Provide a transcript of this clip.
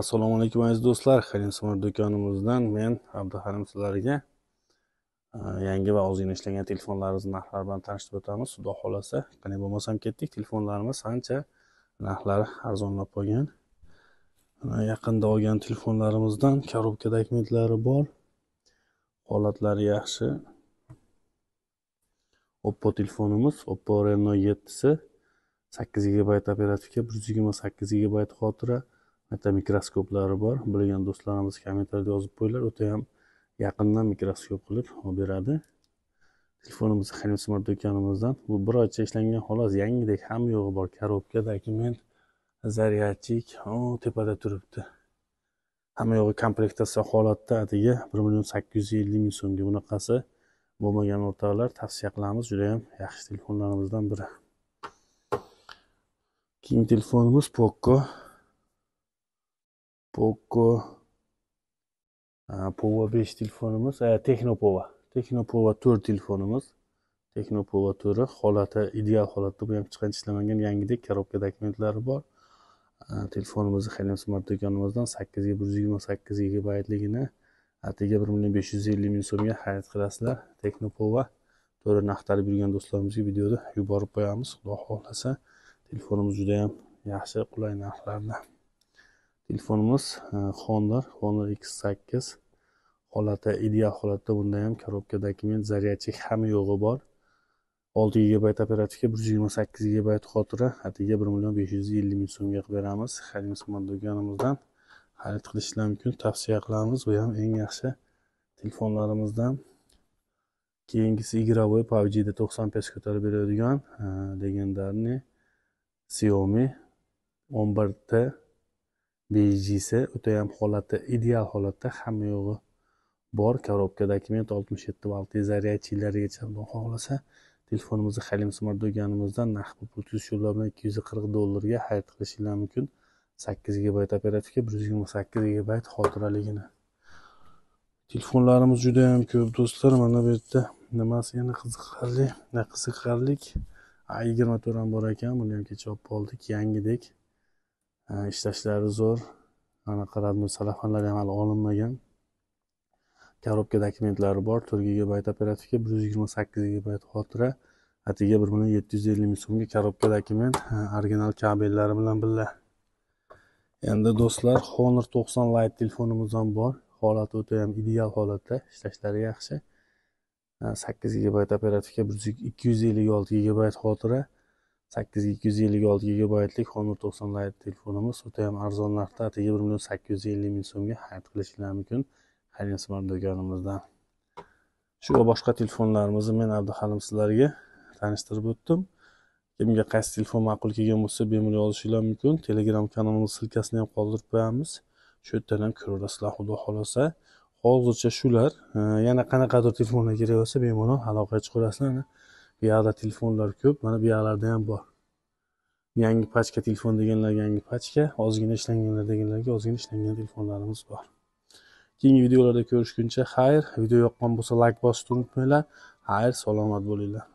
assalomu alaykum aziz do'stlar halimsimir do'konimizdan men abduhalim sizlarga e, yangi va ozgina ishlangan telefonlarimizni narxlari bilan tanishtirib o'tamiz xudo xohlasa qanday bo'lmasam ketdik telefonlarimiz ancha narxlari arzonlab qolgan e, yaqinda olgan telefonlarimizdan korobka dokumentlari bor holatlari yaxshi oppo telefonimiz oppo reno yettisi sakkiz gigabayt operativka bir yuz yigirma sakkiz gigabayt xotira bitta mikroskoplari bor bilgan do'stlarimiz kommentariyada yozib qo'yinglar o'ta ham yaqindan mikroskop qilib olib beradi telefonimiz halim smart do'konimizdan bu bir oycha ishlangan xolos yangidek hamma yo'g'i bor korobka dokument zaryadchik o tepada turibdi hamma yog'i komplektatsiya holatda atigi bir million sakkiz yuz ellik ming so'mga bunaqasi bo'lmagan o'rtoqlar tavsiya qilamiz judayam yaxshi telefonlarimizdan biri keyingi telefonimiz Poco. Poco Pova 5 telefonimiz, Technopova. Technopova 4 telefonimiz. Texnopova turi holati ideal holatda bu ham hech qancha ishlamagan yangidek korobka dokumentlari bor. Telefonimizni Xalim Smart do'konimizdan 8 GB 128 GBligini atiga 1 550 ming so'mga xarid qilasizlar. Texnopova to'ri narxlari yurgan do'stlarimizga videoda yuborib qo'yamiz. Xudo xohlasa, telefonimiz juda ham yaxshi, qulay narxlarda. telefonimiz e, honor honor x 8 holati ideal holatda bunda ham korobka dokument zaryadchik hamma yo'g'i bor olti gb operativka bir yuz yigirma sakkiz xotira atiga bir million besh yuz ellik ming so'mga qilib beramiz halim qimmat do'konimizdan xarid qilish mumkin tavsiya qilamiz bu ham eng yaxshi telefonlarimizdan keyingisi игровой PUBG to'qson pes ko'tarib beradigan e, legendarniy xiaomi o'n bir t bejisi holati ideal holatda hamma yog'i bor korobka dokument oltmish yetti balki zaryadchilarigacha xudo xohlasa telefonimizni halim smart do'konimizdan naqd pul yuz yo'llar bilan ikki yuz qirq dollarga xarid qilishinglar mumkin sakkiz gigabayt operativka bir yuz yigirma sakkiz gigabayt xotiraligini telefonlarimiz juda ham ko'p do'stlar mana bu yerda nimasi yana qiziqarli qiziqarlik a yigirma to'rt ham bor ekan buni ham kecha olib oldik yangidek ishlashlari zo'r anaqa radnostalafanlar ham hali olinmagan korobka dokumentlari bor to'rt gigabayt operativka bir yuz yigirma sakkiz gigabayt xotira atigi bir million yetti yuz ellik ming so'mga korobka dokument original kabellari bilan birga endi do'stlar honor to'qson light telefonimiz ham bor holati o'ta ham ideal holatda ishlashlari yaxshi sakkiz gigabayt operativka bir yuz ikki yuz ellik olti gigabayt xotira sakkiz ikki yuz ellik olti gigabaytlik honor to'qson layt telefonimiz ham arzon narxda atigi bir million sakkiz yuz ellik ming so'mga xarid qilishinglar mumkin halim smart do'konimizdan shu va boshqa telefonlarimizni men abduhalim sizlarga tanishtirib o'tdim kimga qaysi telefon ma'qul kelgan bo'lsa bemalol yozishinglar mumkin telegram kanalimiz silkasini ham qoldirib qo'yamiz shu yerdan ham ko'rasizlar xudo xohlasa hozircha shular e, yana qanaqadir telefonlar kerak bo'lsa bemalol aloqaga chiqaverasizlar bu yoqda telefonlar ko'p mana bu yoqlarda ham bor yangi pachka telefon deganlarga yangi pachka ozgina ishlanganlar deganlarga ozgina ishlangan telefonlarimiz bor keyingi videolarda ko'rishguncha xayr video yoqqan bo'lsa layk bosib unutmanglar xayr salomat bo'linglar